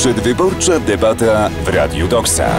Przedwyborcza debata w Radiu Doksa.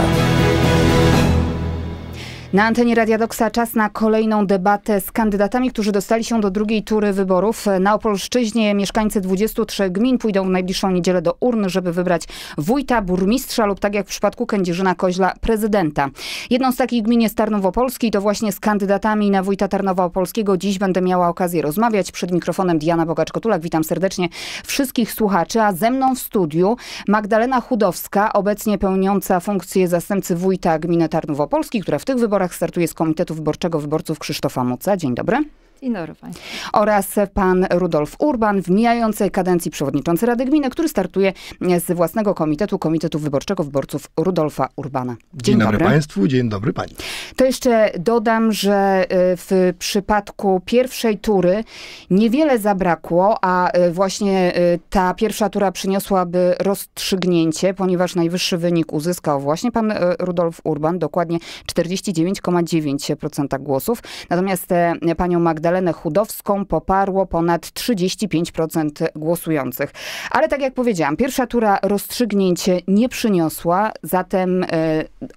Na antenie Radia czas na kolejną debatę z kandydatami, którzy dostali się do drugiej tury wyborów. Na Opolszczyźnie mieszkańcy 23 gmin pójdą w najbliższą niedzielę do urn, żeby wybrać wójta, burmistrza lub tak jak w przypadku Kędzierzyna Koźla, prezydenta. Jedną z takich gmin jest Tarnowo Opolski i to właśnie z kandydatami na wójta Tarnowo Opolskiego dziś będę miała okazję rozmawiać. Przed mikrofonem Diana Bogacz-Kotulak. Witam serdecznie wszystkich słuchaczy, a ze mną w studiu Magdalena Chudowska, obecnie pełniąca funkcję zastępcy wójta gminy Tarnowo Opolski, która w tych wyborach wyborach startuje z Komitetu Wyborczego Wyborców Krzysztofa Muca. Dzień dobry i Norwań. Oraz pan Rudolf Urban w mijającej kadencji przewodniczący Rady Gminy, który startuje z własnego komitetu, Komitetu Wyborczego Wyborców Rudolfa Urbana. Dzień, dzień dobry. dobry państwu, dzień dobry pani. To jeszcze dodam, że y, w przypadku pierwszej tury niewiele zabrakło, a y, właśnie y, ta pierwsza tura przyniosłaby rozstrzygnięcie, ponieważ najwyższy wynik uzyskał właśnie pan Rudolf Urban, dokładnie 49,9% głosów. Natomiast e, panią Magdalenę Magdalenę Chudowską poparło ponad 35% głosujących. Ale tak jak powiedziałam, pierwsza tura rozstrzygnięć nie przyniosła, zatem e,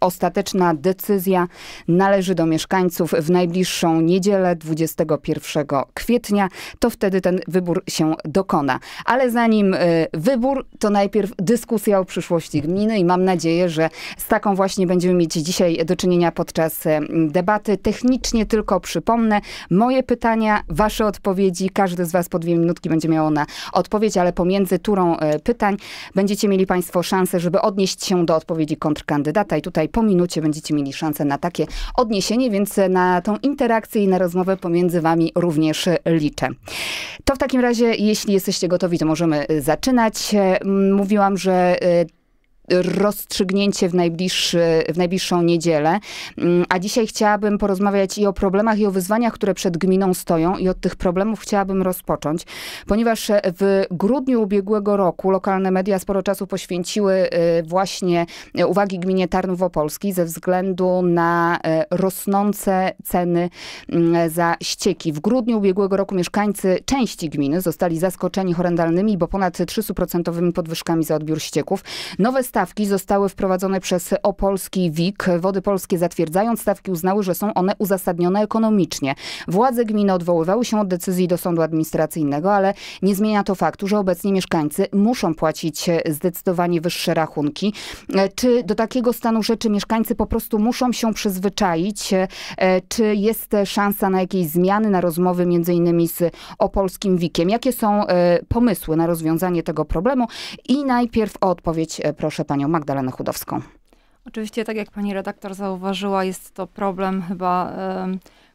ostateczna decyzja należy do mieszkańców w najbliższą niedzielę 21 kwietnia. To wtedy ten wybór się dokona. Ale zanim e, wybór, to najpierw dyskusja o przyszłości gminy i mam nadzieję, że z taką właśnie będziemy mieć dzisiaj do czynienia podczas e, debaty. Technicznie tylko przypomnę, moje pytanie pytania, wasze odpowiedzi. Każdy z was po dwie minutki będzie miał na odpowiedź, ale pomiędzy turą e, pytań będziecie mieli państwo szansę, żeby odnieść się do odpowiedzi kontrkandydata i tutaj po minucie będziecie mieli szansę na takie odniesienie, więc na tą interakcję i na rozmowę pomiędzy wami również liczę. To w takim razie, jeśli jesteście gotowi, to możemy e, zaczynać. E, mówiłam, że rozstrzygnięcie w, najbliższy, w najbliższą niedzielę. Mm, a dzisiaj chciałabym porozmawiać i o problemach, i o wyzwaniach, które przed gminą stoją, i od tych problemów chciałabym rozpocząć, ponieważ w grudniu ubiegłego roku lokalne media sporo czasu poświęciły y, właśnie y, uwagi gminie Tarnów Opolski ze względu na y, rosnące ceny mm, za ścieki. W grudniu ubiegłego roku mieszkańcy części gminy zostali zaskoczeni horrendalnymi, bo ponad 300% podwyżkami za odbiór ścieków. Nowe stawki zostały wprowadzone przez Opolski WIK. Wody Polskie zatwierdzając stawki uznały, że są one uzasadnione ekonomicznie. Władze gminy odwoływały się od decyzji do sądu administracyjnego, ale nie zmienia to faktu, że obecnie mieszkańcy muszą płacić zdecydowanie wyższe rachunki. Czy do takiego stanu rzeczy mieszkańcy po prostu muszą się przyzwyczaić? Czy jest szansa na jakieś zmiany, na rozmowy między innymi z opolskim WIK-iem? Jakie są pomysły na rozwiązanie tego problemu? I najpierw o odpowiedź proszę panią Magdalenę Chudowską. Oczywiście, tak jak pani redaktor zauważyła, jest to problem chyba,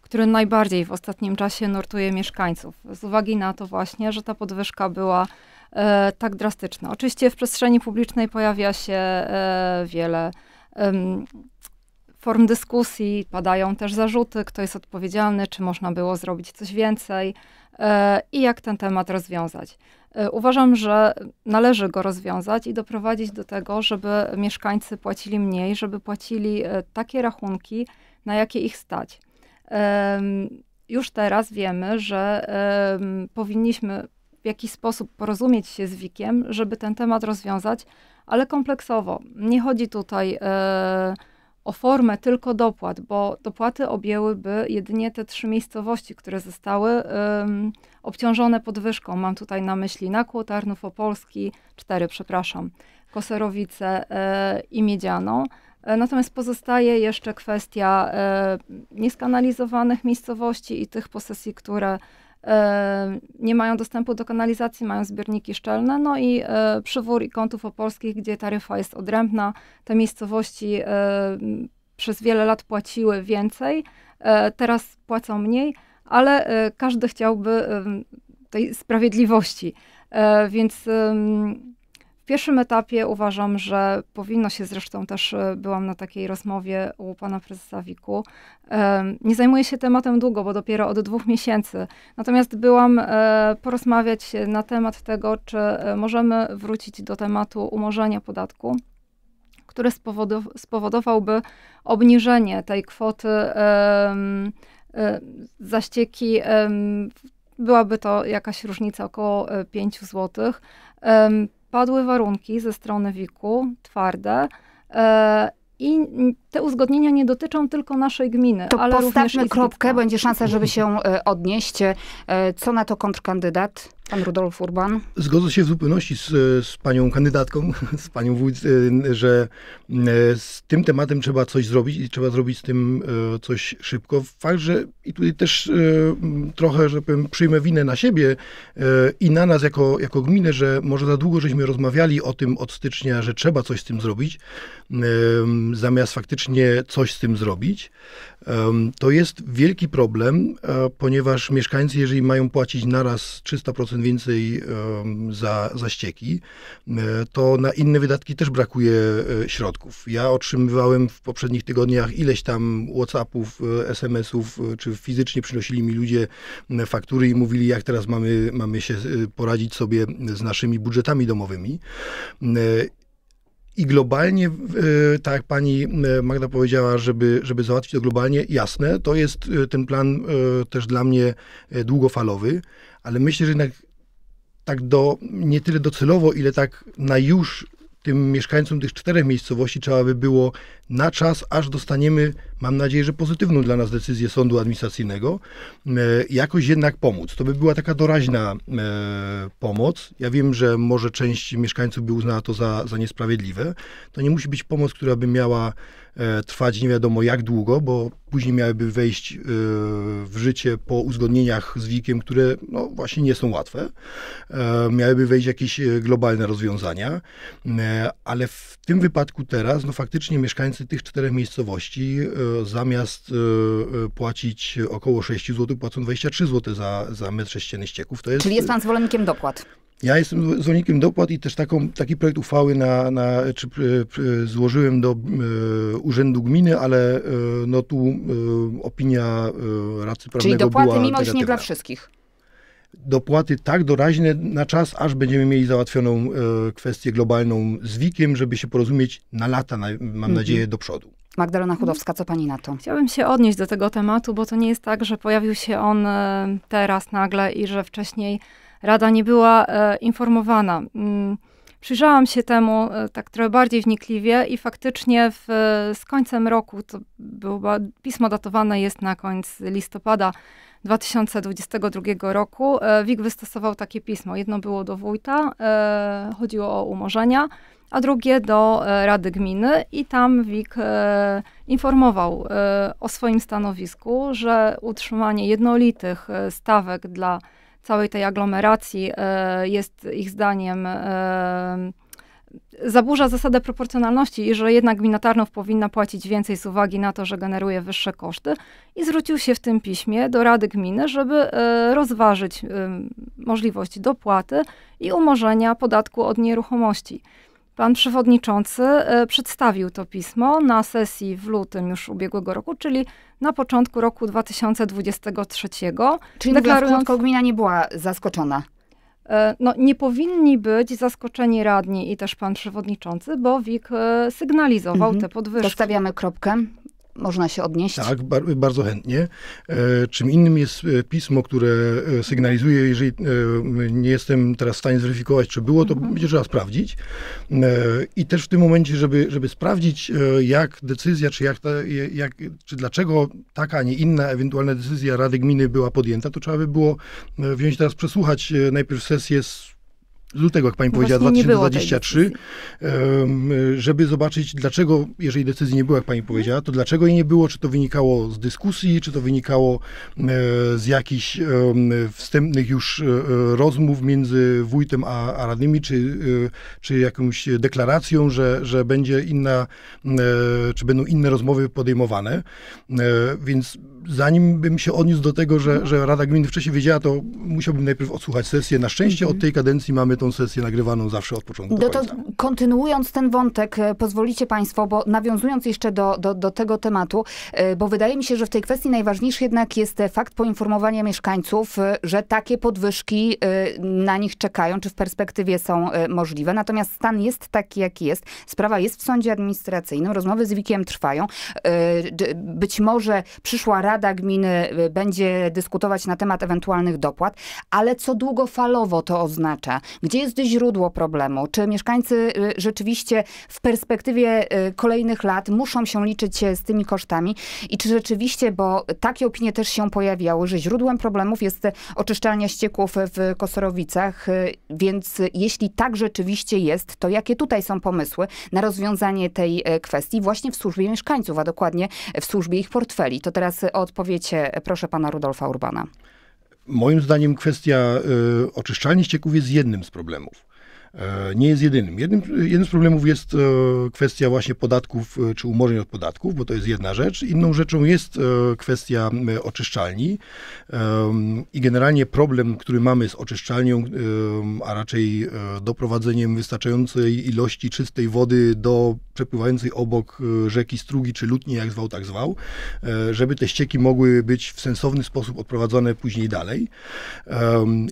który najbardziej w ostatnim czasie nurtuje mieszkańców. Z uwagi na to właśnie, że ta podwyżka była e, tak drastyczna. Oczywiście w przestrzeni publicznej pojawia się e, wiele form dyskusji, padają też zarzuty, kto jest odpowiedzialny, czy można było zrobić coś więcej e, i jak ten temat rozwiązać. E, uważam, że należy go rozwiązać i doprowadzić do tego, żeby mieszkańcy płacili mniej, żeby płacili e, takie rachunki, na jakie ich stać. Już teraz wiemy, że powinniśmy w jakiś sposób porozumieć się z WIKiem, żeby ten temat rozwiązać, ale kompleksowo. Nie chodzi tutaj. E, o formę tylko dopłat, bo dopłaty objęłyby jedynie te trzy miejscowości, które zostały um, obciążone podwyżką. Mam tutaj na myśli Nakło, Tarnów Opolski, cztery, przepraszam, Koserowice y, i Miedziano. E, natomiast pozostaje jeszcze kwestia e, nieskanalizowanych miejscowości i tych posesji, które nie mają dostępu do kanalizacji, mają zbiorniki szczelne, no i e, przywór i kątów opolskich, gdzie taryfa jest odrębna, te miejscowości przez wiele lat płaciły więcej, e, teraz płacą mniej, ale e, każdy chciałby tej sprawiedliwości. Więc pierwszym etapie uważam, że powinno się, zresztą też e, byłam na takiej rozmowie u pana prezesa Wiku, nie zajmuję się tematem długo, bo dopiero od dwóch miesięcy. Natomiast byłam e, porozmawiać na temat tego, czy e, możemy wrócić do tematu umorzenia podatku który spowodowałby obniżenie tej kwoty za ścieki. Byłaby to jakaś różnica około 5 zł padły warunki ze strony WIK-u, twarde. E, I te uzgodnienia nie dotyczą tylko naszej gminy. To ale postawmy kropkę, będzie szansa, żeby się e, odnieść. E, co na to kontrkandydat? Pan Rudolf Urban. Zgodzę się w zupełności z, z panią kandydatką, z panią wójt, y, że y, z tym tematem trzeba coś zrobić i trzeba zrobić z tym y, coś szybko. Fakt, że i tutaj też trochę, że powiem, przyjmę winę na siebie i na nas jako, jako gminę, że może za długo żeśmy rozmawiali o tym od stycznia, że trzeba coś z tym zrobić, zamiast faktycznie coś z tym zrobić. To jest wielki problem, e, ponieważ mieszkańcy, jeżeli mają płacić naraz 300% więcej za, za ścieki, e, to na inne wydatki też brakuje e, środków. Ja otrzymywałem w poprzednich tygodniach ileś tam WhatsAppów, SMS-ów, czy fizycznie przynosili mi ludzie faktury i mówili, jak teraz mamy, mamy się poradzić sobie z naszymi budżetami domowymi. I globalnie, e, tak jak pani e, Magda powiedziała, żeby, żeby załatwić to globalnie, jasne, to jest e, ten plan też dla mnie długofalowy, ale myślę, że jednak tak do, nie tyle docelowo, ile tak na już tym mieszkańcom tych czterech miejscowości trzeba by było na czas, aż dostaniemy, mam nadzieję, że pozytywną dla nas decyzję sądu administracyjnego, e, jakoś jednak pomóc. To by była taka doraźna e, pomoc. Ja wiem, że może część mieszkańców by uznała to za, za niesprawiedliwe. To nie musi być pomoc, która by miała e, trwać nie wiadomo jak długo, bo później miałyby wejść w życie po uzgodnieniach z WIK-iem, które no, właśnie nie są łatwe. Miałyby wejść jakieś globalne rozwiązania, ale w tym wypadku teraz no, faktycznie mieszkańcy mieszkańcy tych czterech miejscowości e, zamiast e, e, płacić około 6 zł, płacą 23 zł za, za metr sześcienny ścieków. To jest... Czyli jest pan zwolennikiem dopłat? Ja jestem zwolennikiem dopłat i też taką, taki projekt uchwały na, na, czy, złożyłem do Urzędu Gminy, ale no tu opinia Radcy Prawnego Czyli dopłaty była mimo, że nie dla wszystkich dopłaty tak doraźne na czas, aż będziemy mieli załatwioną e, kwestię globalną z WIKiem, żeby się porozumieć na lata, na, mam mhm. nadzieję, do przodu. Magdalena Chudowska, co pani na to? Chciałabym się odnieść do tego tematu, bo to nie jest tak, że pojawił się on e, teraz nagle i że wcześniej Rada nie była e, informowana. Mm, przyjrzałam się temu e, tak trochę bardziej wnikliwie i faktycznie w, e, z końcem roku, to było, pismo datowane jest na koniec listopada 2022 roku e, WIG wystosował takie pismo. Jedno było do wójta, e, chodziło o umorzenia, a drugie do e, Rady Gminy i tam WIG informował o swoim stanowisku, że utrzymanie jednolitych stawek dla całej tej aglomeracji jest ich zdaniem zaburza zasadę proporcjonalności i że jednak gmina Tarnów powinna płacić więcej z uwagi na to, że generuje wyższe koszty i zwrócił się w tym piśmie do Rady Gminy, żeby e, rozważyć e, możliwość dopłaty i umorzenia podatku od nieruchomości. Pan przewodniczący e, przedstawił to pismo na sesji w lutym już ubiegłego roku, czyli na początku roku 2023. Czyli deklarując... gmina nie była zaskoczona. E, no, nie powinni być zaskoczeni radni i też pan przewodniczący, bo WIK e, sygnalizował mhm. te podwyżki. Dostawiamy kropkę. Można się odnieść? Tak, bar bardzo chętnie. E, czym innym jest e, pismo, które e, sygnalizuje, jeżeli e, nie jestem teraz w stanie zweryfikować, czy było, to mhm. będzie trzeba sprawdzić. E, I też w tym momencie, żeby, żeby sprawdzić, e, jak decyzja, czy, jak ta, jak, czy dlaczego taka, a nie inna ewentualna decyzja Rady Gminy była podjęta, to trzeba by było wziąć teraz, przesłuchać najpierw sesję z lutego, jak pani no powiedziała, 2023, żeby zobaczyć, dlaczego, jeżeli decyzji nie było, jak pani powiedziała, to dlaczego jej nie było, czy to wynikało z dyskusji, czy to wynikało e, z jakichś wstępnych już e, rozmów między wójtem a, a radnymi, czy, e, czy jakąś deklaracją, że, że będzie inna, czy będą inne rozmowy podejmowane. Więc zanim bym się odniósł do tego, że, że Rada Gminy wcześniej wiedziała, to musiałbym najpierw odsłuchać sesję. Na szczęście od tej kadencji mamy tą sesję nagrywaną zawsze od początku do, To, kontynuując ten wątek, e, pozwolicie Państwo, bo nawiązując jeszcze do, do, do tego tematu, e, bo wydaje mi się, że w tej kwestii najważniejszy jednak jest e, fakt poinformowania mieszkańców, że takie podwyżki na nich czekają, czy w perspektywie są możliwe. Natomiast stan jest taki, jaki jest. Sprawa jest w sądzie administracyjnym, rozmowy z Wikiem trwają. Być może przyszła rada Rada Gminy y, będzie dyskutować na temat ewentualnych dopłat, ale co długofalowo to oznacza? Gdzie jest źródło problemu? Czy mieszkańcy y, rzeczywiście w perspektywie y, kolejnych lat muszą się liczyć z tymi kosztami? I czy rzeczywiście, bo takie opinie też się pojawiały, że źródłem problemów jest oczyszczalnia ścieków w Kosorowicach, więc jeśli tak rzeczywiście jest, to jakie tutaj są pomysły na rozwiązanie tej kwestii właśnie w służbie mieszkańców, a dokładnie w służbie ich portfeli? To teraz o o odpowiedź proszę pana Rudolfa Urbana. Moim zdaniem kwestia y, oczyszczalni ścieków jest jednym z problemów. E, nie jest jedynym. Jednym, jednym z problemów jest e, kwestia właśnie podatków e, czy umorzeń od podatków, bo to jest jedna rzecz. Inną rzeczą jest kwestia oczyszczalni i generalnie problem, który mamy z oczyszczalnią, a raczej doprowadzeniem wystarczającej ilości czystej wody do przepływającej obok rzeki Strugi czy Lutni, jak zwał, tak zwał, żeby te ścieki mogły być w sensowny sposób odprowadzone później dalej.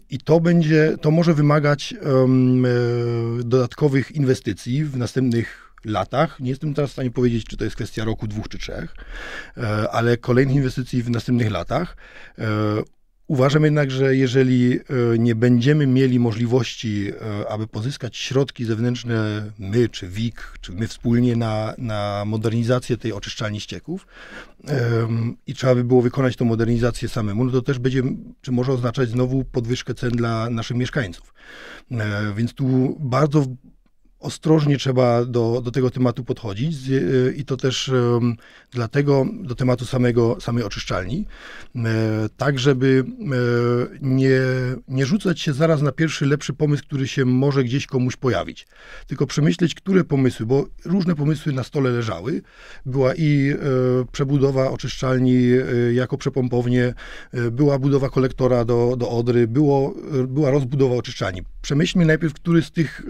I to będzie, to może wymagać dodatkowych inwestycji w następnych latach. Nie jestem teraz w stanie powiedzieć, czy to jest kwestia roku, dwóch czy trzech, e, ale kolejnych inwestycji w następnych latach. E, Uważam jednak, że jeżeli e, nie będziemy mieli możliwości, e, aby pozyskać środki zewnętrzne, my czy WIK, czy my wspólnie na, na modernizację tej oczyszczalni ścieków um, i trzeba by było wykonać tą modernizację samemu, no to też będzie, czy może oznaczać znowu podwyżkę cen dla naszych mieszkańców. E, więc tu bardzo ostrożnie trzeba do, do tego tematu podchodzić e, i to też e, dlatego do tematu samego, samej oczyszczalni, e, tak żeby nie, nie rzucać się zaraz na pierwszy lepszy pomysł, który się może gdzieś komuś pojawić, tylko przemyśleć, które pomysły, bo różne pomysły na stole leżały. Była i przebudowa oczyszczalni jako przepompownie, była budowa kolektora do, do Odry, było, była rozbudowa oczyszczalni. Przemyślmy najpierw, który z tych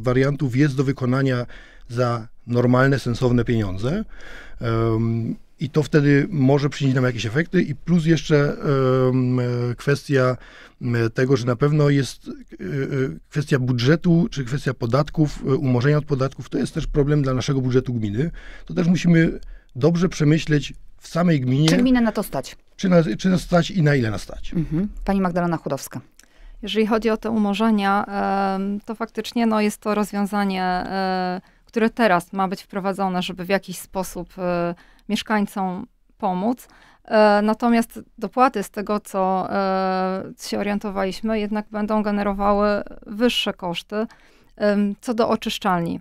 wariantów jest do wykonania za normalne, sensowne pieniądze. Um, i to wtedy może przynieść nam jakieś efekty. I plus jeszcze y, kwestia tego, że na pewno jest y, kwestia budżetu, czy kwestia podatków, e, umorzenia od podatków, to jest też problem dla naszego budżetu gminy. To też musimy dobrze przemyśleć w samej gminie. Czy gminę na to stać? Czy, na, czy nas stać i na ile nas stać. Mhm. Pani Magdalena Chudowska. Jeżeli chodzi o te umorzenia, to faktycznie no, jest to rozwiązanie, e, które teraz ma być wprowadzone, żeby w jakiś sposób e, mieszkańcom pomóc. E, natomiast dopłaty z tego, co się orientowaliśmy, jednak będą generowały wyższe koszty. Co do oczyszczalni.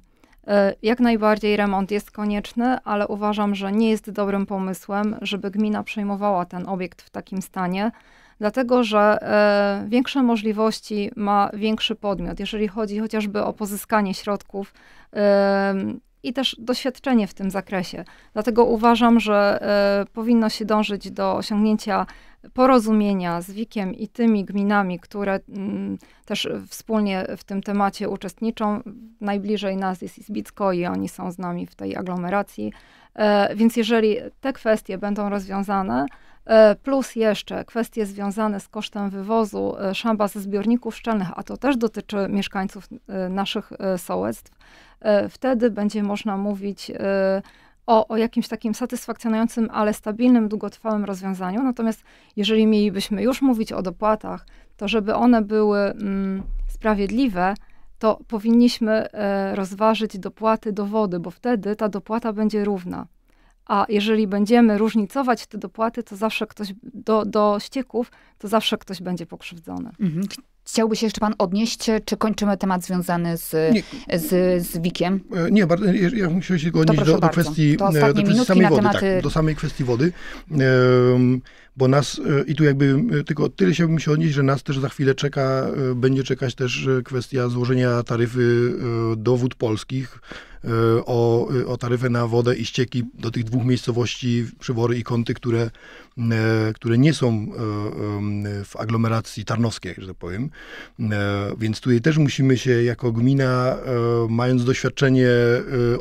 Jak najbardziej remont jest konieczny, ale uważam, że nie jest dobrym pomysłem, żeby gmina przejmowała ten obiekt w takim stanie dlatego że e, większe możliwości ma większy podmiot, jeżeli chodzi chociażby o pozyskanie środków e, i też doświadczenie w tym zakresie. Dlatego uważam, że e, powinno się dążyć do osiągnięcia porozumienia z WIKiem i tymi gminami, które mm, też wspólnie w tym temacie uczestniczą. Najbliżej nas jest Izbicko i oni są z nami w tej aglomeracji. więc jeżeli te kwestie będą rozwiązane, E, plus jeszcze kwestie związane z kosztem wywozu e, szamba ze zbiorników szczelnych, a to też dotyczy mieszkańców e, naszych sołectw, wtedy będzie można mówić o, o jakimś takim satysfakcjonującym, ale stabilnym, długotrwałym rozwiązaniu. Natomiast jeżeli mielibyśmy już mówić o dopłatach, to żeby one były mm, sprawiedliwe, to powinniśmy e, rozważyć dopłaty do wody, bo wtedy ta dopłata będzie równa. A jeżeli będziemy różnicować te dopłaty, to zawsze ktoś do, do ścieków, to zawsze ktoś będzie pokrzywdzony. Mhm. Chciałby się jeszcze pan odnieść, czy kończymy temat związany z, nie, z, z Wikiem? E, nie, ja musiałem się odnieść do, do, kwestii, e, do kwestii samej wody. Tak, do samej kwestii wody. Um, bo nas, y, i tu jakby y, tylko tyle chciałbym się odnieść, że nas też za chwilę czeka, y, będzie czekać też kwestia złożenia taryfy do wód polskich, o, o taryfę na wodę i ścieki do tych dwóch miejscowości, Przywory i Kąty, które, które nie są w aglomeracji tarnowskiej, że tak powiem. Więc tutaj też musimy się jako gmina, mając doświadczenie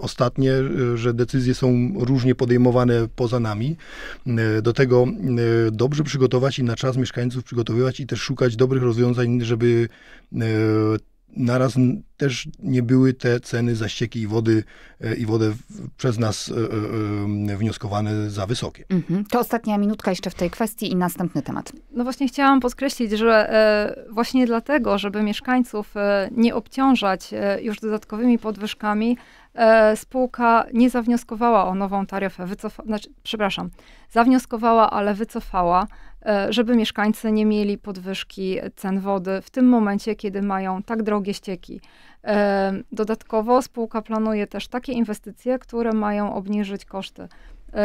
ostatnie, że decyzje są różnie podejmowane poza nami, do tego dobrze przygotować i na czas mieszkańców przygotowywać i też szukać dobrych rozwiązań, żeby e, naraz też nie były te ceny za ścieki i wody e, i wodę przez nas e, wnioskowane za wysokie. Mhm. To ostatnia minutka jeszcze w tej kwestii i następny temat. No właśnie chciałam podkreślić, że właśnie dlatego, żeby mieszkańców nie obciążać już dodatkowymi podwyżkami, E, spółka nie zawnioskowała o nową taryfę, wycofa, znaczy, przepraszam, zawnioskowała, ale wycofała, e, żeby mieszkańcy nie mieli podwyżki cen wody w tym momencie, kiedy mają tak drogie ścieki. E, dodatkowo spółka planuje też takie inwestycje, które mają obniżyć koszty.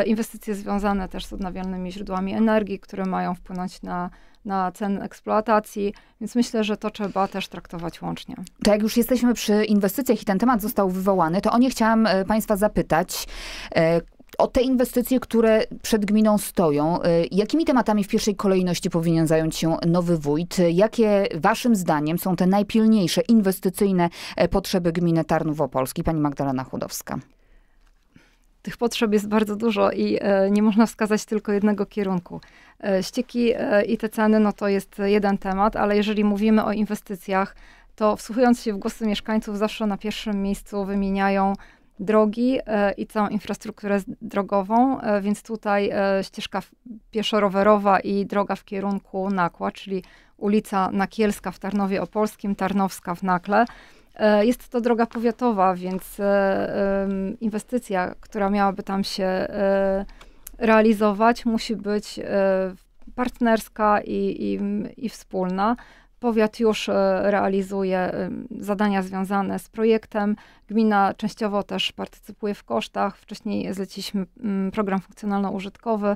Inwestycje związane też z odnawialnymi źródłami energii, które mają wpłynąć na na ceny eksploatacji, więc myślę, że to trzeba też traktować łącznie. To jak już jesteśmy przy inwestycjach i ten temat został wywołany, to o nie chciałam e, Państwa zapytać e, o te inwestycje, które przed gminą stoją. E, jakimi tematami w pierwszej kolejności powinien zająć się nowy wójt? Jakie waszym zdaniem są te najpilniejsze inwestycyjne potrzeby gminy Tarnów Opolski? Pani Magdalena Chudowska tych potrzeb jest bardzo dużo i e, nie można wskazać tylko jednego kierunku. E, ścieki e, i te ceny, no to jest jeden temat, ale jeżeli mówimy o inwestycjach, to wsłuchując się w głosy mieszkańców, zawsze na pierwszym miejscu wymieniają drogi i całą infrastrukturę drogową, więc tutaj ścieżka pieszo-rowerowa i droga w kierunku Nakła, czyli ulica Nakielska w Tarnowie Opolskim, Tarnowska w Nakle. E, jest to droga powiatowa, więc e, inwestycja, która miałaby tam się e, realizować, musi być partnerska i, i, i wspólna. Powiat już e, realizuje e, zadania związane z projektem. Gmina częściowo też partycypuje w kosztach. Wcześniej zleciliśmy mm, program funkcjonalno-użytkowy.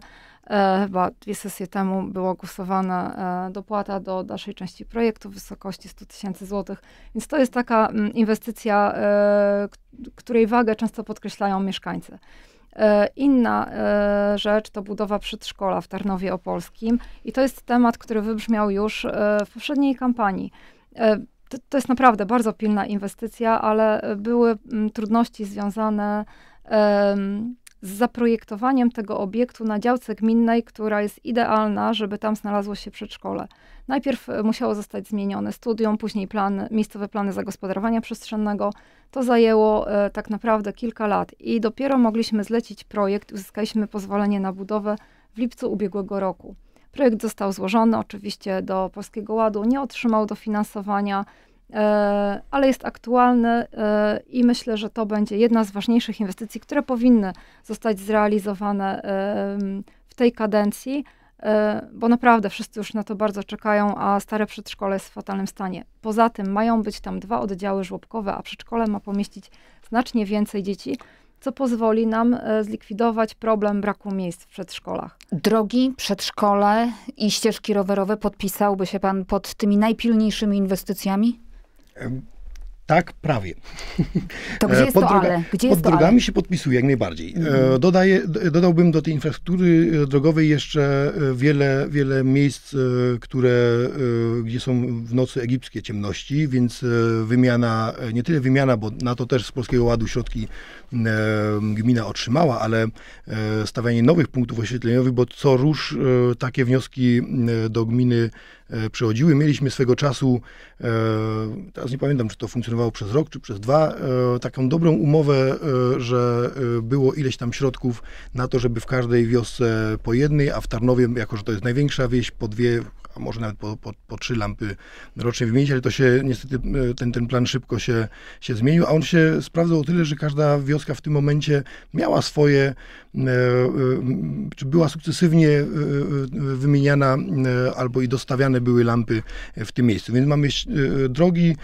E, chyba dwie sesje temu była głosowana dopłata do dalszej części projektu w wysokości 100 tysięcy złotych. Więc to jest taka mm, inwestycja, której wagę często podkreślają mieszkańcy. E, inna e, rzecz to budowa przedszkola w Tarnowie Opolskim i to jest temat, który wybrzmiał już e, w poprzedniej kampanii. To, to jest naprawdę bardzo pilna inwestycja, ale były trudności związane z zaprojektowaniem tego obiektu na działce gminnej, która jest idealna, żeby tam znalazło się przedszkole. Najpierw e, musiało zostać zmienione studium, później plan, miejscowe plany zagospodarowania przestrzennego. To zajęło e, tak naprawdę kilka lat i dopiero mogliśmy zlecić projekt, uzyskaliśmy pozwolenie na budowę w lipcu ubiegłego roku. Projekt został złożony oczywiście do Polskiego Ładu, nie otrzymał dofinansowania. E, ale jest aktualny e, i myślę, że to będzie jedna z ważniejszych inwestycji, które powinny zostać zrealizowane e, w tej kadencji, bo naprawdę wszyscy już na to bardzo czekają, a stare przedszkole jest w fatalnym stanie. Poza tym mają być tam dwa oddziały żłobkowe, a przedszkole ma pomieścić znacznie więcej dzieci co pozwoli nam zlikwidować problem braku miejsc w przedszkolach. Drogi, przedszkole i ścieżki rowerowe podpisałby się Pan pod tymi najpilniejszymi inwestycjami? Tak, prawie. To gdzie e, jest pod, droga, to ale? Gdzie pod drogami ale? się podpisuję jak najbardziej. E, mhm. Dodaję, dodałbym do tej infrastruktury e, drogowej jeszcze wiele, wiele miejsc, które, gdzie są w nocy egipskie ciemności, więc wymiana, nie tyle wymiana, bo na to też z Polskiego Ładu środki E, gmina otrzymała, ale e, stawianie nowych punktów oświetleniowych, bo co rusz e, takie wnioski do gminy przychodziły. Mieliśmy swego czasu, teraz nie pamiętam, czy to funkcjonowało przez rok, czy przez dwa, taką dobrą umowę, że było ileś tam środków na to, żeby w każdej wiosce po jednej, a w Tarnowie, jako że to jest największa wieś, po dwie, a może nawet po, po, po, trzy lampy rocznie wymienić, ale to się niestety, ten, ten plan szybko się, się zmienił, a on się sprawdzał o tyle, że każda wioska wioska w tym momencie miała swoje, e, e, czy była sukcesywnie e, wymieniana albo i dostawiane były lampy w tym miejscu. Więc mamy drogi,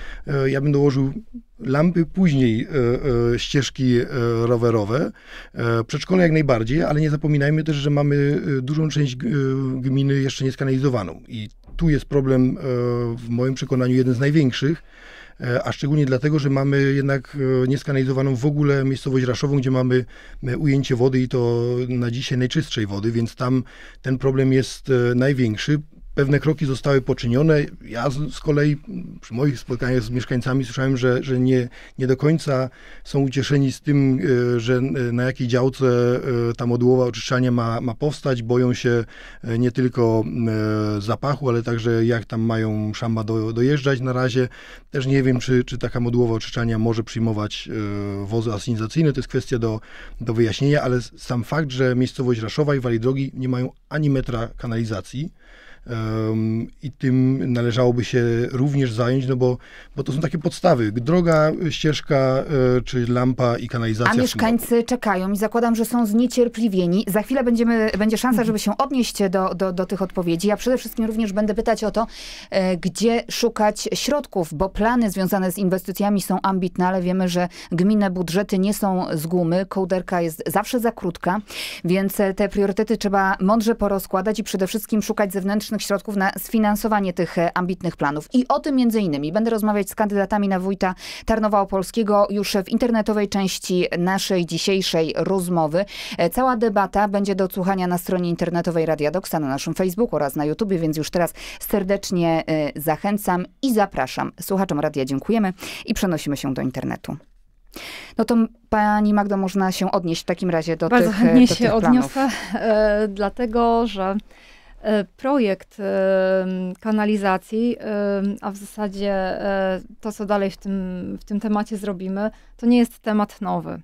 ja bym dołożył lampy, później ścieżki rowerowe, przedszkole jak najbardziej, ale nie zapominajmy też, że mamy dużą część gminy jeszcze nieskanalizowaną i tu jest problem w moim przekonaniu jeden z największych, E, a szczególnie dlatego, że mamy jednak e, nieskanalizowaną w ogóle miejscowość Raszową, gdzie mamy e, ujęcie wody i to na dzisiaj najczystszej wody, więc tam ten problem jest największy pewne kroki zostały poczynione. Ja z, z, kolei przy moich spotkaniach z mieszkańcami słyszałem, że, że nie, nie do końca są ucieszeni z tym, e, że e, na jakiej działce e, ta modułowa oczyszczalnia ma, ma powstać. Boją się nie tylko zapachu, ale także jak tam mają szamba do, dojeżdżać na razie. Też nie wiem, czy, czy taka modułowa oczyszczalnia może przyjmować wozy asynizacyjne. To jest kwestia do, do wyjaśnienia, ale sam fakt, że miejscowość Raszowa i Wali Drogi nie mają ani metra kanalizacji, i tym należałoby się również zająć, no bo, bo to są takie podstawy. Droga, ścieżka, e, czy lampa i kanalizacja. A mieszkańcy czekają i zakładam, że są zniecierpliwieni. Za chwilę będziemy, będzie szansa, mhm. żeby się odnieść do, do, do tych odpowiedzi. Ja przede wszystkim również będę pytać o to, e, gdzie szukać środków, bo plany związane z inwestycjami są ambitne, ale wiemy, że gminne budżety nie są z gumy. Kołderka jest zawsze za krótka, więc te priorytety trzeba mądrze porozkładać i przede wszystkim szukać zewnętrznych środków na sfinansowanie tych e, ambitnych planów. I o tym między innymi będę rozmawiać z kandydatami na wójta Tarnowa Opolskiego już w internetowej części naszej dzisiejszej rozmowy. E, cała debata będzie do odsłuchania na stronie internetowej Radia Doksa, na naszym Facebooku oraz na YouTubie, więc już teraz serdecznie e, zachęcam i zapraszam. Słuchaczom radia dziękujemy i przenosimy się do internetu. No to pani Magdo, można się odnieść w takim razie do Bardzo tych Bardzo chętnie do się tych odniosę, dlatego że E, projekt e, kanalizacji, e, a w zasadzie to, co dalej w tym, w tym temacie zrobimy, to nie jest temat nowy.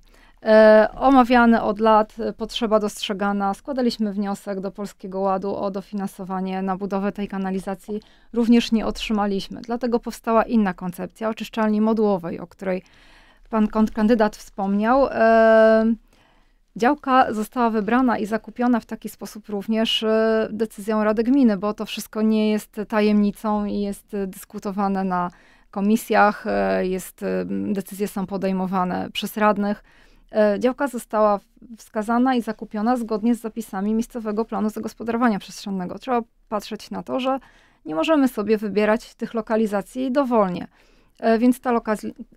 Omawiany od lat, potrzeba dostrzegana. Składaliśmy wniosek do Polskiego Ładu o dofinansowanie na budowę tej kanalizacji. Również nie otrzymaliśmy. Dlatego powstała inna koncepcja oczyszczalni modułowej, o której pan kandydat wspomniał. Działka została wybrana i zakupiona w taki sposób również e, decyzją Rady Gminy, bo to wszystko nie jest tajemnicą i jest dyskutowane na komisjach, e, jest, e, decyzje są podejmowane przez radnych. Działka została wskazana i zakupiona zgodnie z zapisami miejscowego planu zagospodarowania przestrzennego. Trzeba patrzeć na to, że nie możemy sobie wybierać tych lokalizacji dowolnie. E, więc ta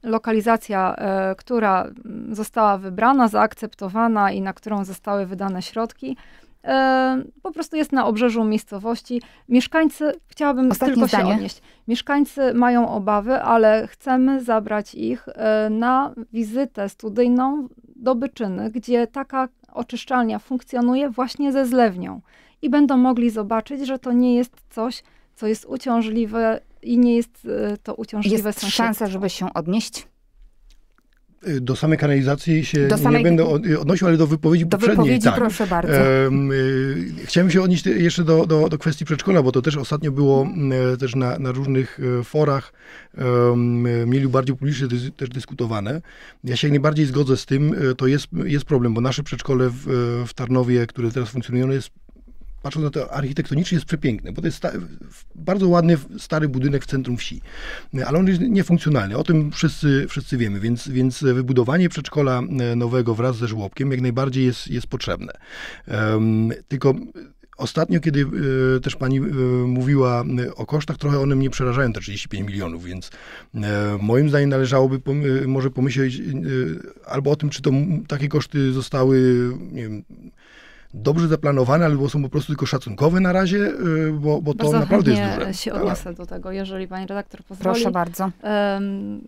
lokalizacja, e, która została wybrana, zaakceptowana i na którą zostały wydane środki, e, po prostu jest na obrzeżu miejscowości. Mieszkańcy, chciałabym Ostatnie tylko zdanie. się odnieść. Mieszkańcy mają obawy, ale chcemy zabrać ich na wizytę studyjną do Byczyny, gdzie taka oczyszczalnia funkcjonuje właśnie ze zlewnią. I będą mogli zobaczyć, że to nie jest coś, co jest uciążliwe i nie jest e, to uciążliwe jest sąsiedztwo. szansa, żeby się odnieść? E, do samej kanalizacji się samej... nie będę e, odnosił, ale do wypowiedzi do poprzedniej. Wypowiedzi, tak. proszę bardzo. Chciałem się odnieść jeszcze do, do, do kwestii przedszkola, bo to też ostatnio było też na, na różnych forach, mieli bardziej publicznie też dyskutowane. Ja się jak najbardziej zgodzę z tym, to jest, jest problem, bo nasze przedszkole w, w Tarnowie, które teraz funkcjonuje, jest patrząc na to architektonicznie, jest przepiękne, bo to jest bardzo ładny, stary budynek w centrum wsi, ale on jest niefunkcjonalny, o tym wszyscy, wszyscy wiemy, więc, więc wybudowanie przedszkola e, nowego wraz ze żłobkiem jak najbardziej jest, jest potrzebne. Um, tylko Ostatnio, kiedy e, też pani e, mówiła o kosztach, trochę one mnie przerażają, te 35 milionów, więc moim zdaniem należałoby pom może pomyśleć albo o tym, czy to takie koszty zostały, nie wiem, dobrze zaplanowane, albo są po prostu tylko szacunkowe na razie, y, bo, bo to naprawdę jest duże. się tak. odniosę do tego, jeżeli pani redaktor pozwoli. Proszę bardzo. Um,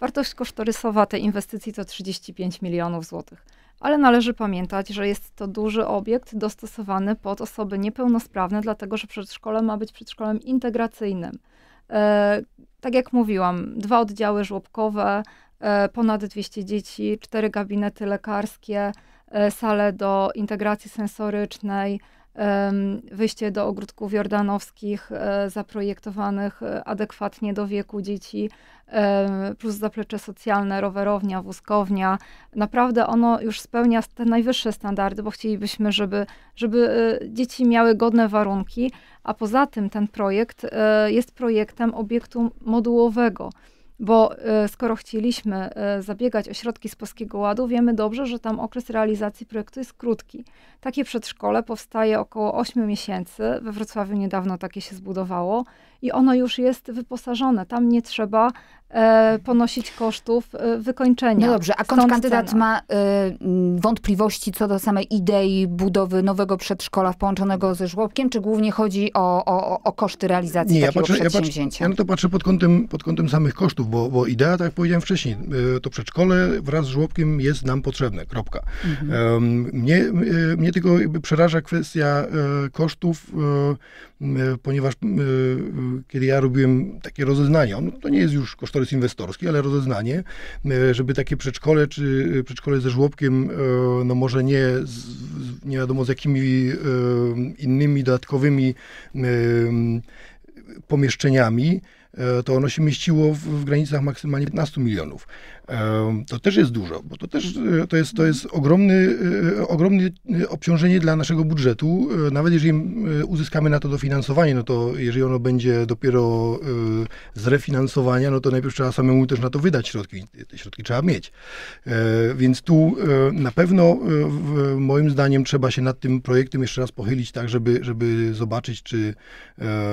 wartość kosztorysowa tej inwestycji to 35 milionów złotych. Ale należy pamiętać, że jest to duży obiekt dostosowany pod osoby niepełnosprawne, dlatego że przedszkole ma być przedszkolem integracyjnym. E, tak jak mówiłam, dwa oddziały żłobkowe, e, ponad 200 dzieci, cztery gabinety lekarskie, E, sale do integracji sensorycznej, wyjście do ogródków jordanowskich e, zaprojektowanych e, adekwatnie do wieku dzieci, plus zaplecze socjalne, rowerownia, wózkownia. Naprawdę ono już spełnia te najwyższe standardy, bo chcielibyśmy, żeby, żeby dzieci miały godne warunki, a poza tym ten projekt jest projektem obiektu modułowego. Bo e, skoro chcieliśmy e, zabiegać o środki z Polskiego Ładu, wiemy dobrze, że tam okres realizacji projektu jest krótki. Takie przedszkole powstaje około 8 miesięcy. We Wrocławiu niedawno takie się zbudowało i ono już jest wyposażone. Tam nie trzeba e, ponosić kosztów e, wykończenia. No dobrze, a kandydat ma e, wątpliwości co do samej idei budowy nowego przedszkola połączonego ze żłobkiem, czy głównie chodzi o, o, o koszty realizacji nie, takiego ja patrzę, przedsięwzięcia? Ja, patrzę, ja no to patrzę pod kątem, pod kątem samych kosztów, bo, bo idea, tak jak powiedziałem wcześniej, y, to przedszkole wraz z żłobkiem jest nam potrzebne, kropka. Mhm. Mnie, y, mnie tylko przeraża kwestia kosztów E, ponieważ e, e, kiedy ja robiłem takie rozeznanie, no to nie jest już kosztorys inwestorski, ale rozeznanie, żeby takie przedszkole, czy przedszkole ze żłobkiem, no może nie, z, nie wiadomo z jakimi innymi dodatkowymi pomieszczeniami, to ono się mieściło w, w granicach maksymalnie 15 milionów. To też jest dużo, bo to też e, to jest, to jest ogromny, e, ogromne obciążenie dla naszego budżetu. E, nawet jeżeli uzyskamy na to dofinansowanie, no to jeżeli ono będzie dopiero z refinansowania, no to najpierw trzeba samemu też na to wydać środki. Te środki trzeba mieć. Więc tu na pewno moim zdaniem trzeba się nad tym projektem jeszcze raz pochylić, tak żeby, żeby zobaczyć, czy,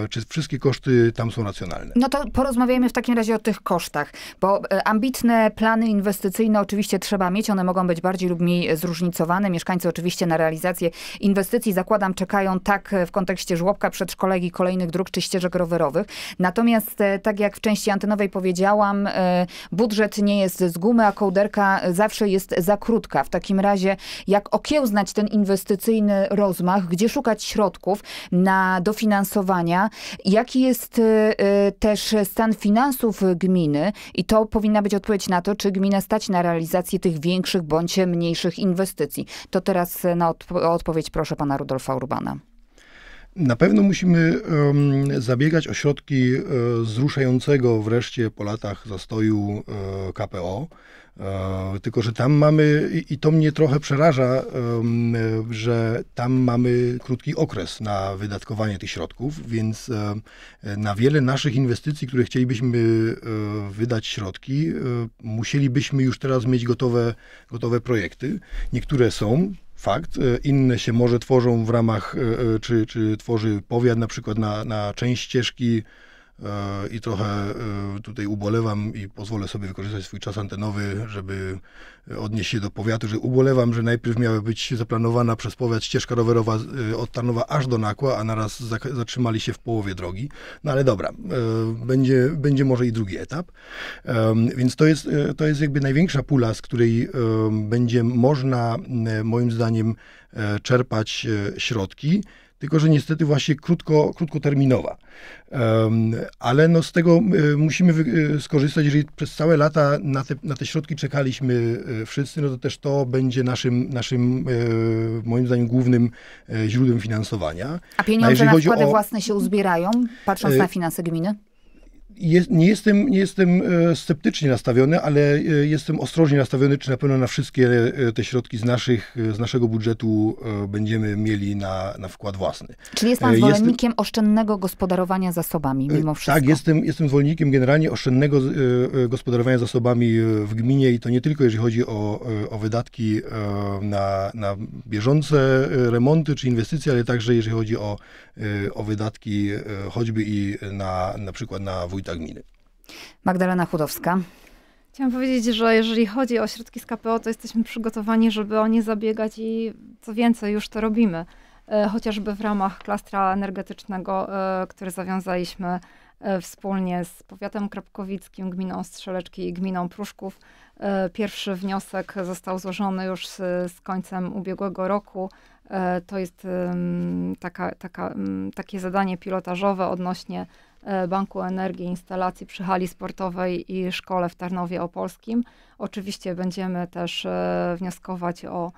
czy wszystkie koszty tam są racjonalne. No to porozmawiajmy w takim razie o tych kosztach, bo ambitne Plany inwestycyjne oczywiście trzeba mieć, one mogą być bardziej lub mniej zróżnicowane. Mieszkańcy oczywiście na realizację inwestycji, zakładam, czekają tak w kontekście żłobka, przedszkolek i kolejnych dróg czy ścieżek rowerowych. Natomiast, e, tak jak w części antenowej powiedziałam, e, budżet nie jest z gumy, a kołderka zawsze jest za krótka. W takim razie, jak okiełznać ten inwestycyjny rozmach, gdzie szukać środków na dofinansowania, jaki jest e, też stan finansów gminy i to powinna być odpowiedź na to, to, czy gminę stać na realizację tych większych bądź mniejszych inwestycji. To teraz na odp odpowiedź proszę pana Rudolfa Urbana. Na pewno musimy um, zabiegać o środki e, zruszającego wreszcie po latach zastoju e, KPO. E, tylko, że tam mamy, i, i to mnie trochę przeraża, że tam mamy krótki okres na wydatkowanie tych środków, więc e, na wiele naszych inwestycji, które chcielibyśmy e, wydać środki, e, musielibyśmy już teraz mieć gotowe, gotowe projekty. Niektóre są, fakt. E, inne się może tworzą w ramach, e, e, czy, czy tworzy powiat na przykład na, na część ścieżki E, i trochę e, tutaj ubolewam i pozwolę sobie wykorzystać swój czas antenowy, żeby odnieść się do powiatu, że ubolewam, że najpierw miała być zaplanowana przez powiat ścieżka rowerowa e, od Tarnowa aż do Nakła, a naraz zatrzymali się w połowie drogi. No ale dobra, będzie, będzie może i drugi etap. Więc to jest, to jest jakby największa pula, z której będzie można moim zdaniem czerpać środki tylko że niestety właśnie krótko, krótkoterminowa. ale no z tego e, musimy e, skorzystać, jeżeli przez całe lata na te, na te środki czekaliśmy e, wszyscy, no to też to będzie naszym, naszym moim zdaniem, głównym źródłem finansowania. A pieniądze A na wkłady o... własne się uzbierają, patrząc na finanse gminy? jest, nie jestem, nie jestem e, sceptycznie nastawiony, ale e, jestem ostrożnie nastawiony, czy na pewno na wszystkie e, te środki z, naszych, z naszego budżetu będziemy mieli na, na wkład własny. Czyli jest pan zwolennikiem jestem, oszczędnego gospodarowania zasobami mimo wszystko? Tak, jestem, jestem zwolennikiem generalnie oszczędnego gospodarowania zasobami w gminie i to nie tylko jeżeli chodzi o, o wydatki na, na bieżące remonty czy inwestycje, ale także jeżeli chodzi o, o wydatki choćby i na, na przykład na wójta gminy. Tak, Magdalena Chudowska. Chciałam powiedzieć, że jeżeli chodzi o środki z KPO, to jesteśmy przygotowani, żeby o nie zabiegać i co więcej, już to robimy. E, chociażby w ramach klastra energetycznego, e, który zawiązaliśmy e, wspólnie z powiatem krapkowickim, gminą Strzeleczki i gminą Pruszków. Pierwszy wniosek został złożony już z, z końcem ubiegłego roku. To jest taka, taka, takie zadanie pilotażowe odnośnie E, Banku Energii, instalacji przy hali sportowej i szkole w Tarnowie Opolskim. Oczywiście będziemy też e, wnioskować o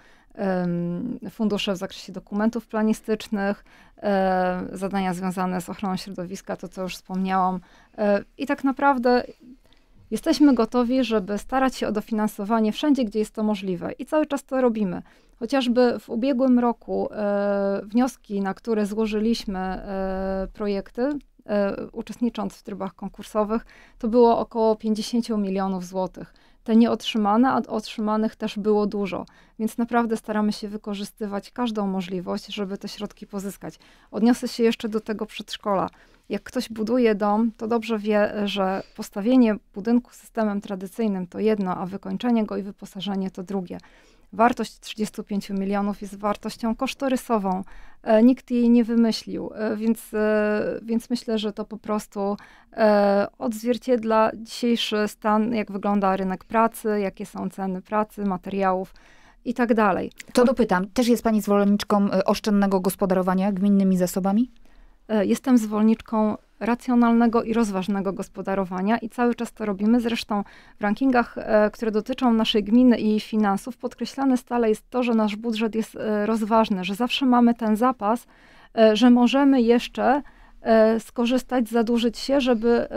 fundusze w zakresie dokumentów planistycznych, e, zadania związane z ochroną środowiska, to co już wspomniałam. I tak naprawdę jesteśmy gotowi, żeby starać się o dofinansowanie wszędzie, gdzie jest to możliwe i cały czas to robimy. Chociażby w ubiegłym roku wnioski, na które złożyliśmy projekty, E, uczestnicząc w trybach konkursowych, to było około 50 milionów złotych. Te nieotrzymane, a otrzymanych też było dużo, więc naprawdę staramy się wykorzystywać każdą możliwość, żeby te środki pozyskać. Odniosę się jeszcze do tego przedszkola. Jak ktoś buduje dom, to dobrze wie, że postawienie budynku systemem tradycyjnym to jedno, a wykończenie go i wyposażenie to drugie wartość 35 milionów jest wartością kosztorysową. E, nikt jej nie wymyślił, e, więc, e, więc myślę, że to po prostu odzwierciedla dzisiejszy stan, jak wygląda rynek pracy, jakie są ceny pracy, materiałów i tak dalej. To dopytam, też jest pani zwolenniczką oszczędnego gospodarowania gminnymi zasobami? Jestem zwolenniczką racjonalnego i rozważnego gospodarowania i cały czas to robimy. Zresztą w rankingach, e, które dotyczą naszej gminy i finansów, podkreślane stale jest to, że nasz budżet jest e, rozważny, że zawsze mamy ten zapas, e, że możemy jeszcze skorzystać, zadłużyć się, żeby,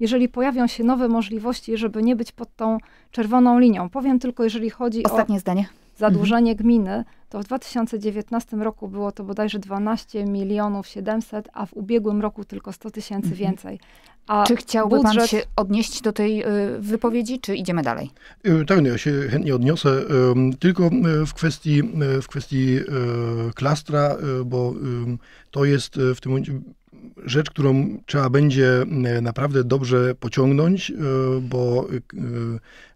jeżeli pojawią się nowe możliwości, żeby nie być pod tą czerwoną linią. Powiem tylko, jeżeli chodzi Ostatnie o zdanie. Mhm. zadłużenie mhm. gminy, to w 2019 roku było to bodajże 12 milionów 700, a w ubiegłym roku tylko 100 tysięcy mhm. więcej. A czy chciałby budżet... pan się odnieść do tej y, wypowiedzi, czy idziemy dalej? Y, tak, no, ja się chętnie odniosę. Tylko y, w kwestii, w kwestii klastra, bo to jest w tym momencie rzecz, którą trzeba będzie naprawdę dobrze pociągnąć, bo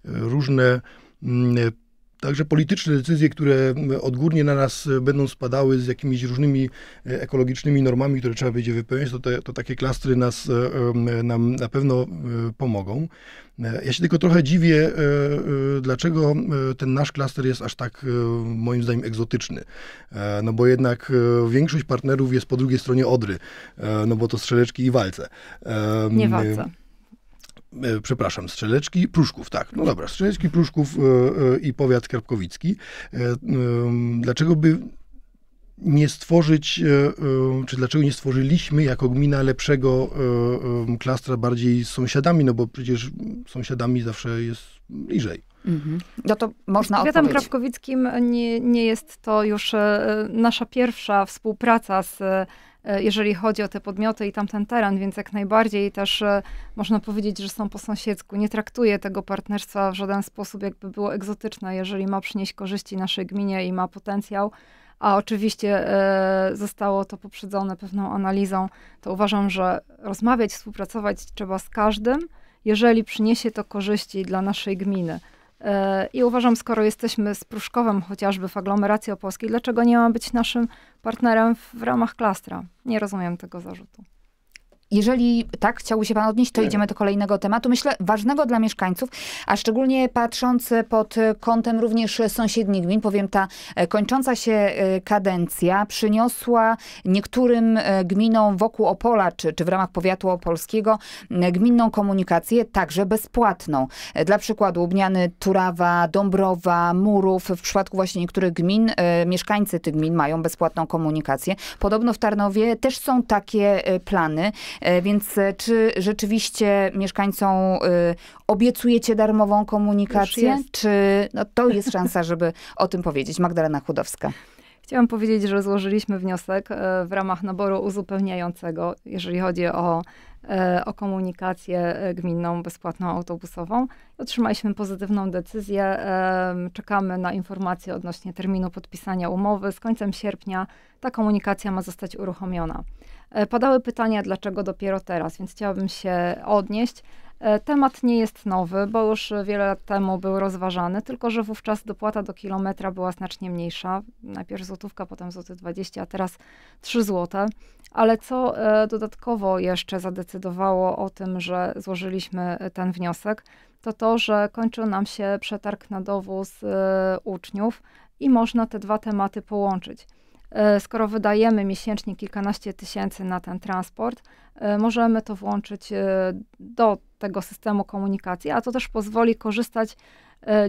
różne mm, Także polityczne decyzje, które odgórnie na nas e, będą spadały z jakimiś różnymi e, ekologicznymi normami, które trzeba będzie wypełnić, to, te, to takie klastry nas, e, nam na pewno pomogą. Ja się tylko trochę dziwię, dlaczego ten nasz klaster jest aż tak, moim zdaniem, egzotyczny. No bo jednak większość partnerów jest po drugiej stronie Odry, no bo to strzeleczki i walce. Nie walce. E, przepraszam, Strzeleczki, Pruszków, tak. No dobra, Strzeleczki, Pruszków e, e, i powiat Karpkowicki. Dlaczego by nie stworzyć, czy dlaczego nie stworzyliśmy jako gmina lepszego klastra bardziej z sąsiadami, no bo przecież sąsiadami zawsze jest bliżej. Mhm. No to można Z powiatem krawkowickim nie, nie jest to już nasza pierwsza współpraca z E, jeżeli chodzi o te podmioty i tamten teren, więc jak najbardziej też e, można powiedzieć, że są po sąsiedzku. Nie traktuję tego partnerstwa w żaden sposób, jakby było egzotyczne, jeżeli ma przynieść korzyści naszej gminie i ma potencjał. A oczywiście e, zostało to poprzedzone pewną analizą, to uważam, że rozmawiać, współpracować trzeba z każdym, jeżeli przyniesie to korzyści dla naszej gminy. E, I uważam, skoro jesteśmy z Pruszkowem chociażby w aglomeracji opolskiej, dlaczego nie ma być naszym partnerem w ramach klastra? Nie rozumiem tego zarzutu jeżeli tak chciałby się pan odnieść, to idziemy do kolejnego tematu. Myślę ważnego dla mieszkańców, a szczególnie patrząc pod kątem również sąsiednich gmin. Powiem, ta e, kończąca się e, kadencja przyniosła niektórym e, gminom wokół Opola, czy, czy w ramach powiatu opolskiego, gminną komunikację, także bezpłatną. Dla przykładu Ubniany, Turawa, Dąbrowa, Murów. W przypadku właśnie niektórych gmin, mieszkańcy tych gmin mają bezpłatną komunikację. Podobno w Tarnowie też są takie plany. E, więc e, czy rzeczywiście mieszkańcom e, obiecujecie darmową komunikację? Czy no, to jest szansa, żeby o tym powiedzieć? Magdalena Chudowska. Chciałam powiedzieć, że złożyliśmy wniosek e, w ramach naboru uzupełniającego, jeżeli chodzi o, e, o komunikację e, gminną bezpłatną autobusową. Otrzymaliśmy pozytywną decyzję. Czekamy na informacje odnośnie terminu podpisania umowy. Z końcem sierpnia ta komunikacja ma zostać uruchomiona. Padały pytania, dlaczego dopiero teraz, więc chciałabym się odnieść. E, temat nie jest nowy, bo już wiele lat temu był rozważany, tylko że wówczas dopłata do kilometra była znacznie mniejsza. Najpierw złotówka, potem złoty 20, a teraz 3 złote. Ale co e, dodatkowo jeszcze zadecydowało o tym, że złożyliśmy ten wniosek, to to, że kończył nam się przetarg na dowóz e, uczniów i można te dwa tematy połączyć. E, skoro wydajemy miesięcznie kilkanaście tysięcy na ten transport, e, możemy to włączyć e, do tego systemu komunikacji, a to też pozwoli korzystać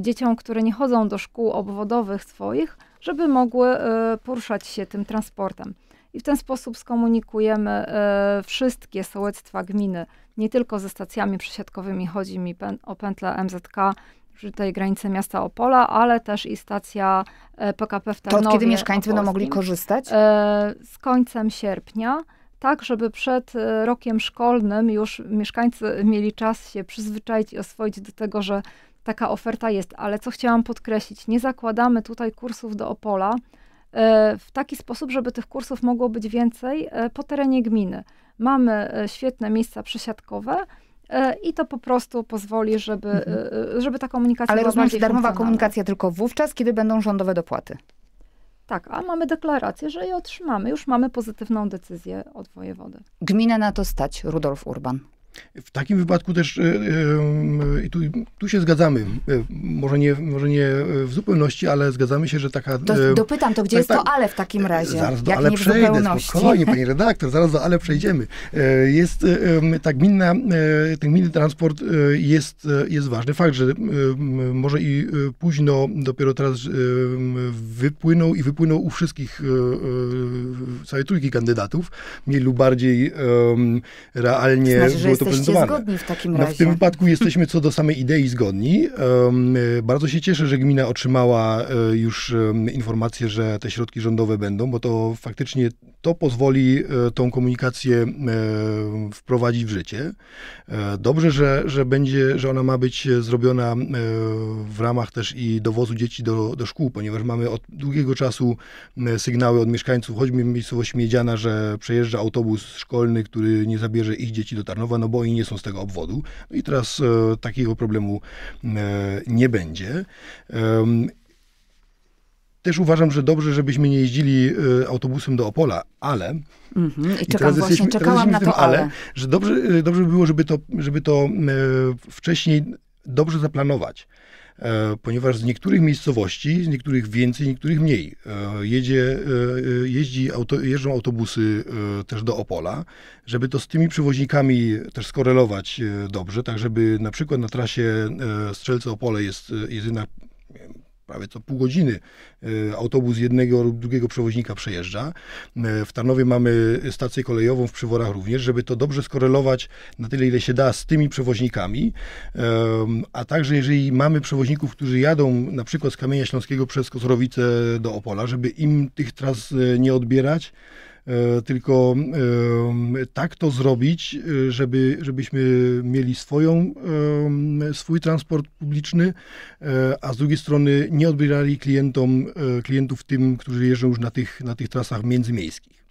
dzieciom, które nie chodzą do szkół obwodowych swoich, żeby mogły poruszać się tym transportem. I w ten sposób skomunikujemy wszystkie sołectwa gminy, nie tylko ze stacjami przesiadkowymi, chodzi mi o pętlę MZK, przy tej granicy miasta Opola, ale też i stacja PKP e, w Tarnowie. To od kiedy mieszkańcy będą mogli korzystać? E, z końcem sierpnia tak, żeby przed e, rokiem szkolnym już mieszkańcy mieli czas się przyzwyczaić i oswoić do tego, że taka oferta jest. Ale co chciałam podkreślić, nie zakładamy tutaj kursów do Opola w taki sposób, żeby tych kursów mogło być więcej po terenie gminy. Mamy świetne miejsca przesiadkowe, E, i to po prostu pozwoli, żeby, mhm. E, e, żeby ta komunikacja Ale rozumiem, że darmowa komunikacja tylko wówczas, kiedy będą rządowe dopłaty. Tak, a mamy deklarację, że je otrzymamy. Już mamy pozytywną decyzję od wojewody. Gminę na to stać, Rudolf Urban. W takim wypadku też, e, e, i tu, tu się zgadzamy, e, może nie, może nie w zupełności, ale zgadzamy się, że taka... dopytam to, gdzie tak, jest to tak. ale w takim razie, Zaraz do ale przejdę, spokojnie pani redaktor, zaraz do ale przejdziemy. Jest ta gminna, ten gminny transport jest, jest ważny. Fakt, że może i późno dopiero teraz wypłynął i wypłynął u wszystkich, całej trójki kandydatów, mniej lub bardziej realnie znaczy, było to dokumentowane. zgodni w takim razie. No, w tym wypadku jesteśmy co do samej idei zgodni. E, bardzo się cieszę, że gmina otrzymała e, już informację, że te środki rządowe będą, bo to faktycznie to pozwoli e, tą komunikację wprowadzić w życie. Dobrze, że, że będzie, że ona ma być zrobiona w ramach też i dowozu dzieci do, do szkół, ponieważ mamy od długiego czasu sygnały od mieszkańców, choćby miejscowości Miedziana, że przejeżdża autobus szkolny, który nie zabierze ich dzieci do Tarnowa, no bo oni nie są z tego obwodu. No i teraz e, takiego problemu e, nie będzie. Też uważam, że dobrze, żebyśmy nie jeździli e, autobusem do Opola, ale. Mm -hmm. I, czekam I właśnie, czekałam na to, ale, ale. Że dobrze, dobrze by było, żeby to, żeby to wcześniej dobrze zaplanować. E, ponieważ z niektórych miejscowości, z niektórych więcej, niektórych mniej, e, jedzie, e, jeździ, auto, jeżdżą autobusy też do Opola, żeby to z tymi przewoźnikami też skorelować dobrze, tak żeby na przykład na trasie Strzelce-Opole jest, jest jednak prawie co pół godziny e, autobus jednego lub drugiego przewoźnika przejeżdża. E, w Tarnowie mamy stację kolejową, w Przyworach również, żeby to dobrze skorelować na tyle, ile się da z tymi przewoźnikami, e, a także jeżeli mamy przewoźników, którzy jadą na przykład z Kamienia Śląskiego przez Kosrowice do Opola, żeby im tych tras nie odbierać, E, tylko e, tak to zrobić, e, żeby, żebyśmy mieli swoją, swój transport publiczny, a z drugiej strony nie odbierali klientom, klientów tym, którzy jeżdżą już na tych, na tych trasach międzymiejskich.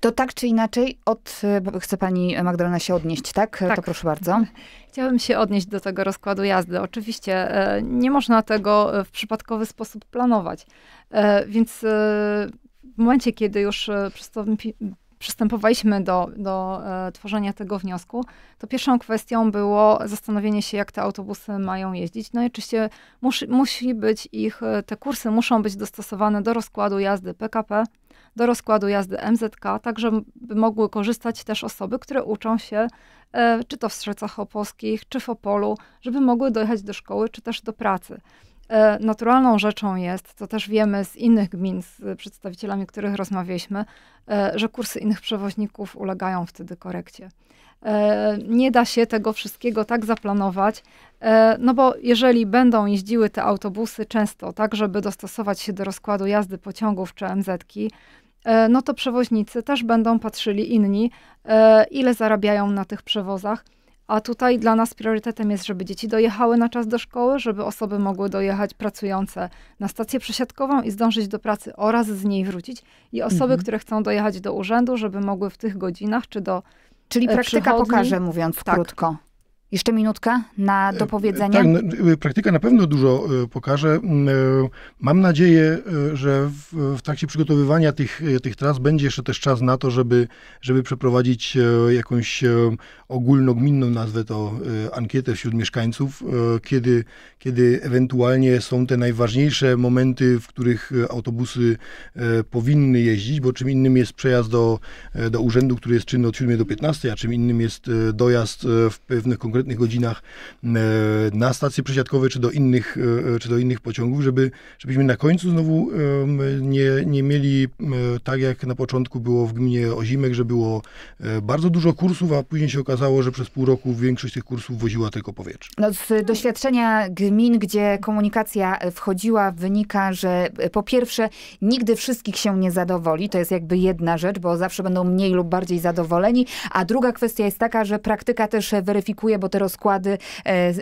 To tak czy inaczej, od, chce pani Magdalena się odnieść, tak? tak? To proszę bardzo. Chciałabym się odnieść do tego rozkładu jazdy. Oczywiście nie można tego w przypadkowy sposób planować, więc w momencie, kiedy już e, przystępowaliśmy do, do e, tworzenia tego wniosku, to pierwszą kwestią było zastanowienie się, jak te autobusy mają jeździć. No i oczywiście musi, musi być ich, e, te kursy muszą być dostosowane do rozkładu jazdy PKP, do rozkładu jazdy MZK, tak żeby mogły korzystać też osoby, które uczą się e, czy to w Strzelcach Opolskich, czy w Opolu, żeby mogły dojechać do szkoły, czy też do pracy. E, naturalną rzeczą jest, to też wiemy z innych gmin, z przedstawicielami których rozmawialiśmy, e, że kursy innych przewoźników ulegają wtedy korekcie. E, nie da się tego wszystkiego tak zaplanować, no bo jeżeli będą jeździły te autobusy często, tak żeby dostosować się do rozkładu jazdy pociągów czy MZ-ki, no to przewoźnicy też będą patrzyli inni, ile zarabiają na tych przewozach a tutaj dla nas priorytetem jest, żeby dzieci dojechały na czas do szkoły, żeby osoby mogły dojechać pracujące na stację przesiadkową i zdążyć do pracy oraz z niej wrócić. I osoby, mhm. które chcą dojechać do urzędu, żeby mogły w tych godzinach czy do. Czyli e, praktyka pokaże, mówiąc tak. krótko. Jeszcze minutka na e, dopowiedzenie. Tak, no, e, praktyka na pewno dużo e, pokaże. Mam nadzieję, że w, w, trakcie przygotowywania tych, tych tras będzie jeszcze też czas na to, żeby, żeby przeprowadzić jakąś ogólnogminną, nazwę to, ankietę wśród mieszkańców, kiedy, kiedy ewentualnie są te najważniejsze momenty, w których autobusy powinny jeździć, bo czym innym jest przejazd do, do urzędu, który jest czynny od 7 do 15, a czym innym jest dojazd w pewnych konkretnych konkretnych godzinach e, na stacje przesiadkowe czy do innych, e, e, czy do innych pociągów, żeby, żebyśmy na końcu znowu nie, nie mieli tak jak na początku było w gminie Ozimek, że było bardzo dużo kursów, a później się okazało, że przez pół roku większość tych kursów woziła tylko powietrze. No z doświadczenia gmin, gdzie komunikacja wchodziła, wynika, że po pierwsze nigdy wszystkich się nie zadowoli. To jest jakby jedna rzecz, bo zawsze będą mniej lub bardziej zadowoleni. A druga kwestia jest taka, że praktyka też weryfikuje, bo bo te rozkłady, e, e,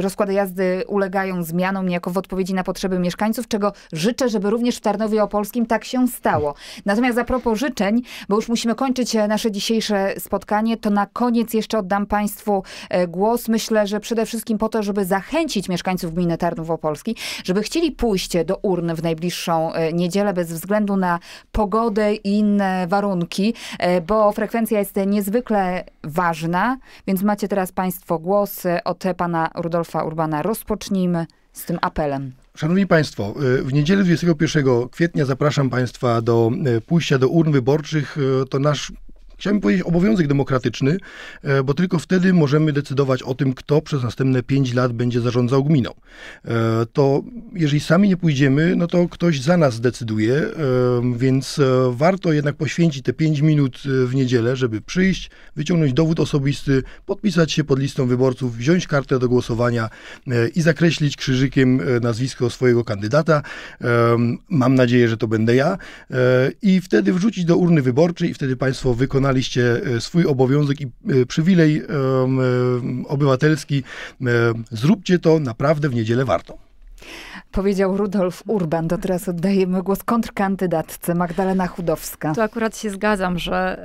rozkłady jazdy ulegają zmianom niejako w odpowiedzi na potrzeby mieszkańców, czego życzę, żeby również w Tarnowie Opolskim tak się stało. Natomiast a propos życzeń, bo już musimy kończyć e, nasze dzisiejsze spotkanie, to na koniec jeszcze oddam Państwu głos. Myślę, że przede wszystkim po to, żeby zachęcić mieszkańców gminy Tarnów Opolski, żeby chcieli pójść do urn w najbliższą niedzielę bez względu na pogodę i inne warunki, bo frekwencja jest niezwykle ważna, więc macie teraz Państwo Państwo głosy te pana Rudolfa Urbana rozpocznijmy z tym apelem. Szanowni Państwo, y, w niedzielę 21 kwietnia zapraszam Państwa do y, pójścia do urn wyborczych. Y, to nasz Chciałbym powiedzieć obowiązek demokratyczny, e, bo tylko wtedy możemy decydować o tym, kto przez następne 5 lat będzie zarządzał gminą. E, to jeżeli sami nie pójdziemy, no to ktoś za nas zdecyduje, e, więc warto jednak poświęcić te 5 minut w niedzielę, żeby przyjść, wyciągnąć dowód osobisty, podpisać się pod listą wyborców, wziąć kartę do głosowania i zakreślić krzyżykiem nazwisko swojego kandydata. Mam nadzieję, że to będę ja. I wtedy wrzucić do urny wyborczej i wtedy państwo wykonają wykonaliście e, swój obowiązek i e, przywilej e, obywatelski. Zróbcie to, naprawdę w niedzielę warto. Powiedział Rudolf Urban. To teraz oddajemy głos kontrkandydatce Magdalena Chudowska. Tu akurat się zgadzam, że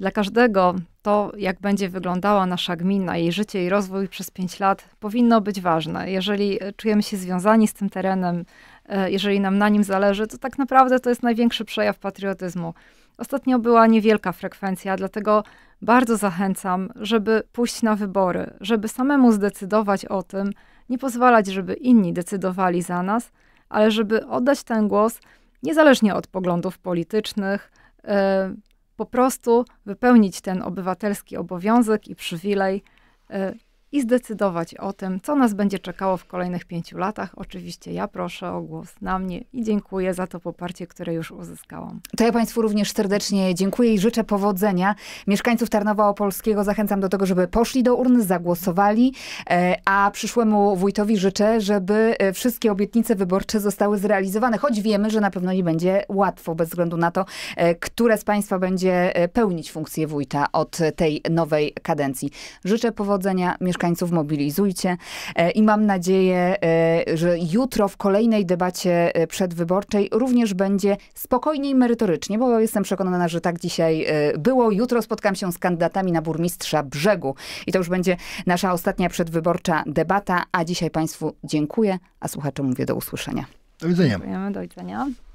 dla każdego to, jak będzie wyglądała nasza gmina, jej życie i rozwój przez pięć lat, powinno być ważne. Jeżeli czujemy się związani z tym terenem, jeżeli nam na nim zależy, to tak naprawdę to jest największy przejaw patriotyzmu. Ostatnio była niewielka frekwencja, dlatego bardzo zachęcam, żeby pójść na wybory, żeby samemu zdecydować o tym, nie pozwalać, żeby inni decydowali za nas, ale żeby oddać ten głos niezależnie od poglądów politycznych, e, po prostu wypełnić ten obywatelski obowiązek i przywilej. E, i zdecydować o tym, co nas będzie czekało w kolejnych pięciu latach. Oczywiście ja proszę o głos na mnie i dziękuję za to poparcie, które już uzyskałam. To ja Państwu również serdecznie dziękuję i życzę powodzenia. Mieszkańców Tarnowa Opolskiego zachęcam do tego, żeby poszli do urny, zagłosowali, e, a przyszłemu wójtowi życzę, żeby e, wszystkie obietnice wyborcze zostały zrealizowane, choć wiemy, że na pewno nie będzie łatwo, bez względu na to, e, które z Państwa będzie pełnić funkcję wójta od tej nowej kadencji. Życzę powodzenia mieszkańcom mieszkańców mobilizujcie. E, I mam nadzieję, e, że jutro w kolejnej debacie e, przedwyborczej również będzie spokojniej merytorycznie, bo jestem przekonana, że tak dzisiaj było. Jutro spotkam się z kandydatami na burmistrza Brzegu i to już będzie nasza ostatnia przedwyborcza debata, a dzisiaj Państwu dziękuję, a słuchaczom mówię do usłyszenia. Do widzenia. Dziękujemy, do widzenia.